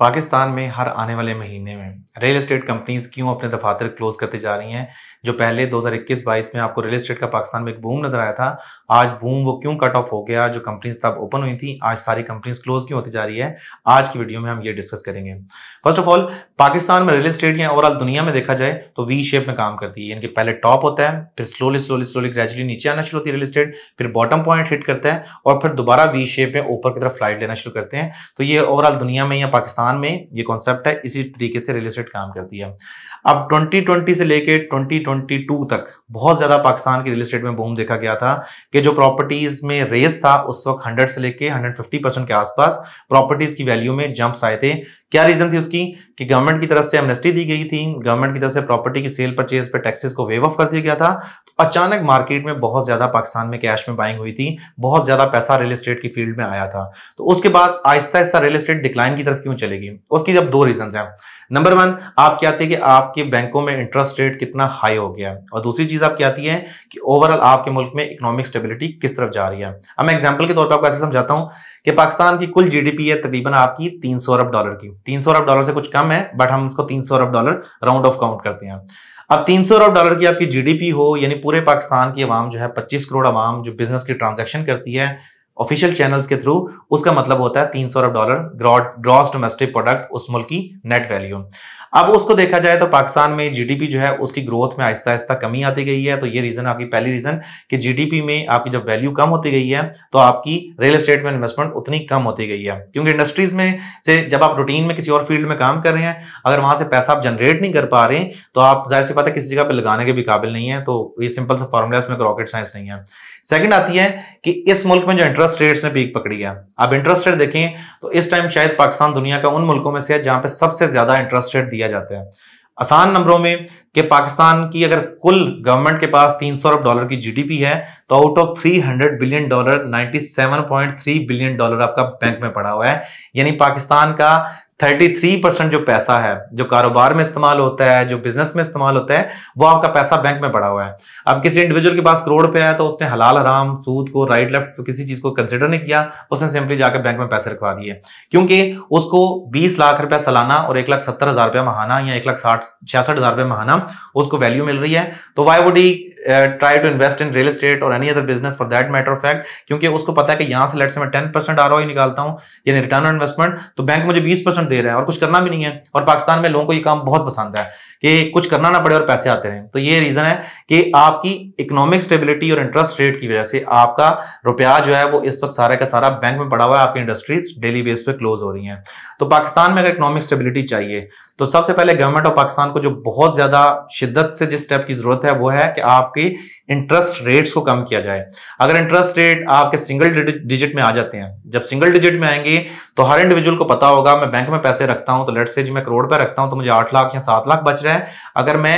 पाकिस्तान में हर आने वाले महीने में रियल एस्टेट कंपनीज क्यों अपने दफातर क्लोज करते जा रही हैं जो पहले 2021-22 में आपको रियल एस्टेट का पाकिस्तान में एक बूम नजर आया था आज बूम वो क्यों कट ऑफ हो गया जो कंपनीज तब ओपन हुई थी आज सारी कंपनीज क्लोज क्यों होती जा रही है आज की वीडियो में हम ये डिस्कस करेंगे फर्स्ट ऑफ ऑल पाकिस्तान में रियल स्टेट या ओवरऑल दुनिया में देखा जाए तो वी शेप में काम करती है कि पहले टॉप होता है फिर स्लोली स्लोली स्लोली ग्रेजुअली नीचे आना शुरू होती है रियल स्टेट फिर बॉटम पॉइंट हिट करता है और फिर दोबारा वी शेप में ऊपर की तरफ फ्लाइट लेना शुरू करते हैं तो ये ओवरऑल दुनिया में या पाकिस्तान में ये कॉन्सेप्ट है इसी तरीके से रियल स्टेट काम करती है अब ट्वेंटी से ट्वेंटी टू तक बहुत ज़्यादा पाकिस्तान की रियल स्टेट में बूम देखा गया था कि जो प्रॉपर्टीज़ में रेस था उस वक्त हंड्रेड से हंड्रेड फिफ्टी परसेंट के आसपास प्रॉपर्टीज़ की वैल्यू में जंप्स आए थे क्या रीजन थी उसकी कि गवर्नमेंट की तरफ से एमनेस्टी दी गई थी गवर्नमेंट की तरफ से प्रॉपर्टी की सेल परचेज पे टैक्सेस को वेव ऑफ कर दिया गया था तो अचानक मार्केट में बहुत ज्यादा पाकिस्तान में कैश में बाइंग हुई थी बहुत ज्यादा पैसा रियल एस्टेट की फील्ड में आया था तो उसके बाद आहिस्ता आहिस्ता रियल एस्टेट डिक्लाइन की तरफ क्यों चलेगी उसकी जब दो रीजन है नंबर वन आप क्या आते हैं कि आपके बैंकों में इंटरेस्ट रेट कितना हाई हो गया और दूसरी चीज आप आती है कि ओवरऑल आपके मुल्क में इकोनॉमिक स्टेबिलिटी किस तरफ जा रही है अब मैं एग्जाम्पल के तौर पर आपको ऐसे समझाता हूँ कि पाकिस्तान की कुल जीडीपी है तकरीबन आपकी तीन सौ अरब डॉलर की तीन सौ अरब डॉलर से कुछ कम है बट हम उसको तीन सौ अरब डॉलर राउंड ऑफ काउंट करते हैं अब तीन सौ अरब डॉलर की आपकी जीडीपी हो यानी पूरे पाकिस्तान की आवाम जो है पच्चीस करोड़ अवाम जो बिजनेस की ट्रांजेक्शन करती है ऑफिशियल चैनल्स के थ्रू उसका मतलब होता है तीन सौ अरब डॉलर ग्रॉस डोमेस्टिक प्रोडक्ट उस मुल्क की नेट वैल्यू अब उसको देखा जाए तो पाकिस्तान में जीडीपी जो है उसकी ग्रोथ में आहिस्ता आहिस्ता कमी आती गई है तो ये रीजन आपकी पहली रीजन कि जीडीपी में आपकी जब वैल्यू कम होती गई है तो आपकी रियल एस्टेट में इन्वेस्टमेंट उतनी कम होती गई है क्योंकि इंडस्ट्रीज में से जब आप रूटीन में किसी और फील्ड में काम कर रहे हैं अगर वहां से पैसा आप जनरेट नहीं कर पा रहे तो आप जाहिर सी बात है किसी जगह पर लगाने के भी काबिल नहीं है तो ये सिंपल सा फॉर्मूला उसमें रॉकेट साइंस नहीं है सेकेंड आती है कि इस मुल्क में जो इंटरेस्ट इंटरेस्ट रेट्स ने पीक पकड़ी है आप इंटरेस्ट रेट देखें तो इस टाइम शायद पाकिस्तान दुनिया का उन मुल्कों में से है जहां पे सबसे ज्यादा इंटरेस्ट रेट दिया जाता है आसान नंबरों में कि पाकिस्तान की अगर कुल गवर्नमेंट के पास तीन सौ अरब डॉलर की जीडीपी है तो out of 300 billion dollar 97.3 billion dollar आपका बैंक में पड़ा हुआ है यानी पाकिस्तान का 33 परसेंट जो पैसा है जो कारोबार में इस्तेमाल होता है जो बिजनेस में इस्तेमाल होता है वो आपका पैसा बैंक में पड़ा हुआ है अब किसी इंडिविजुअल के पास करोड़ पे है तो उसने हलाल आराम सूद को राइट लेफ्ट तो किसी चीज को कंसिडर नहीं किया उसने सिंपली जाकर बैंक में पैसे रखवा दिए क्योंकि उसको बीस लाख रुपया सालाना और एक लाख सत्तर हजार रुपया महाना या एक लाख साठ छियासठ हजार रुपया महाना उसको वैल्यू मिल रही है तो why would he try to invest in real estate और any other business for that matter of fact क्योंकि उसको पता है कि यहाँ से लेट से मैं टेन परसेंट आर निकालता हूँ यानी रिटर्न ऑन इन्वेस्टमेंट तो बैंक मुझे बीस परसेंट दे रहा है और कुछ करना भी नहीं है और पाकिस्तान में लोगों को ये काम बहुत पसंद है कि कुछ करना ना पड़े और पैसे आते रहें तो ये रीजन है कि आपकी इकोनॉमिक स्टेबिलिटी और इंटरेस्ट रेट की वजह से आपका रुपया जो है वो इस वक्त सारा का सारा बैंक में पड़ा हुआ है आपकी इंडस्ट्रीज डेली बेस पे क्लोज हो रही हैं तो पाकिस्तान में अगर इकोनॉमिक स्टेबिलिटी चाहिए तो सबसे पहले गवर्नमेंट ऑफ पाकिस्तान को जो बहुत ज्यादा शिद्दत से जिस स्टेप की जरूरत है वो है कि आपके इंटरेस्ट रेट्स को कम किया जाए अगर इंटरेस्ट रेट आपके सिंगल डिजिट में आ जाते हैं जब सिंगल डिजिट में आएंगे तो हर इंडिविजुअल को पता होगा मैं बैंक में पैसे रखता हूं तो लेट से जी मैं करोड़ पे रखता हूं तो मुझे आठ लाख या सात लाख बच रहे हैं अगर मैं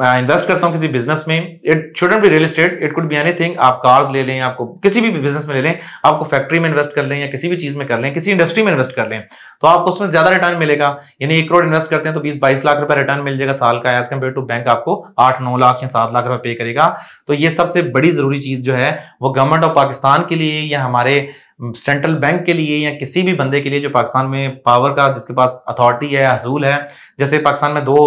इन्वेस्ट करता हूँ किसी बिजनेस में it shouldn't be real estate it could be anything आप कार्स ले लें आपको किसी भी बिजनेस में ले लें आपको फैक्ट्री में इन्वेस्ट कर लें या किसी भी चीज में कर लें किसी इंडस्ट्री में इन्वेस्ट कर लें तो आपको उसमें ज्यादा रिटर्न मिलेगा यानी एक करोड़ इन्वेस्ट करते हैं तो बीस बाईस लाख रुपए रिटर्न मिल जाएगा साल का एज कम्पेयर टू बैंक आपको आठ नौ लाख या सात लाख रुपए पे करेगा तो ये सबसे बड़ी जरूरी चीज जो है वो गवर्नमेंट ऑफ पाकिस्तान के लिए या हमारे सेंट्रल बैंक के लिए या किसी भी बंदे के लिए जो पाकिस्तान में पावर का जिसके पास अथॉरिटी है हजूल है जैसे पाकिस्तान में दो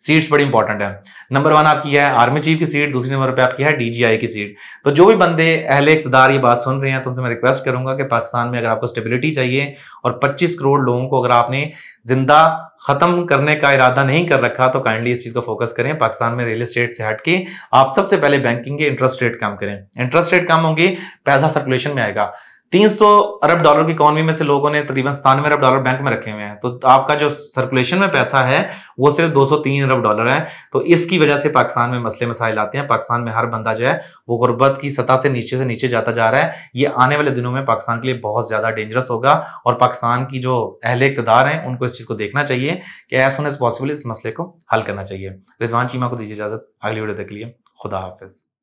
सीट्स बड़ी इंपॉर्टेंट है नंबर वन आपकी है आर्मी चीफ की सीट दूसरे नंबर पे आपकी है डीजीआई की सीट तो जो भी बंदे अहले इकतदार ये बात सुन रहे हैं तो उनसे मैं रिक्वेस्ट करूंगा कि पाकिस्तान में अगर आपको स्टेबिलिटी चाहिए और 25 करोड़ लोगों को अगर आपने जिंदा खत्म करने का इरादा नहीं कर रखा तो काइंडली इस चीज़ को फोकस करें पाकिस्तान में रियल स्टेट से हट के आप सबसे पहले बैंकिंग के इंटरेस्ट रेट कम करें इंटरेस्ट रेट कम होंगे पैसा सर्कुलेशन में आएगा 300 अरब डॉलर की इकोनॉमी में से लोगों ने तकरीबन सतानवे अरब डॉलर बैंक में रखे हुए हैं तो आपका जो सर्कुलेशन में पैसा है वो सिर्फ 203 अरब डॉलर है तो इसकी वजह से पाकिस्तान में मसले मसाइल आते हैं पाकिस्तान में हर बंदा जो है वो गुर्बत की सतह से नीचे से नीचे जाता जा रहा है ये आने वाले दिनों में पाकिस्तान के लिए बहुत ज़्यादा डेंजरस होगा और पाकिस्तान की जो अहल इकतदार हैं उनको इस चीज़ को देखना चाहिए कि एज सुन एज पॉसिबल इस मसले को हल करना चाहिए रिजवान चीमा को दीजिए इजाज़त अगली वीडियो देख लिए खुदा हाफिज़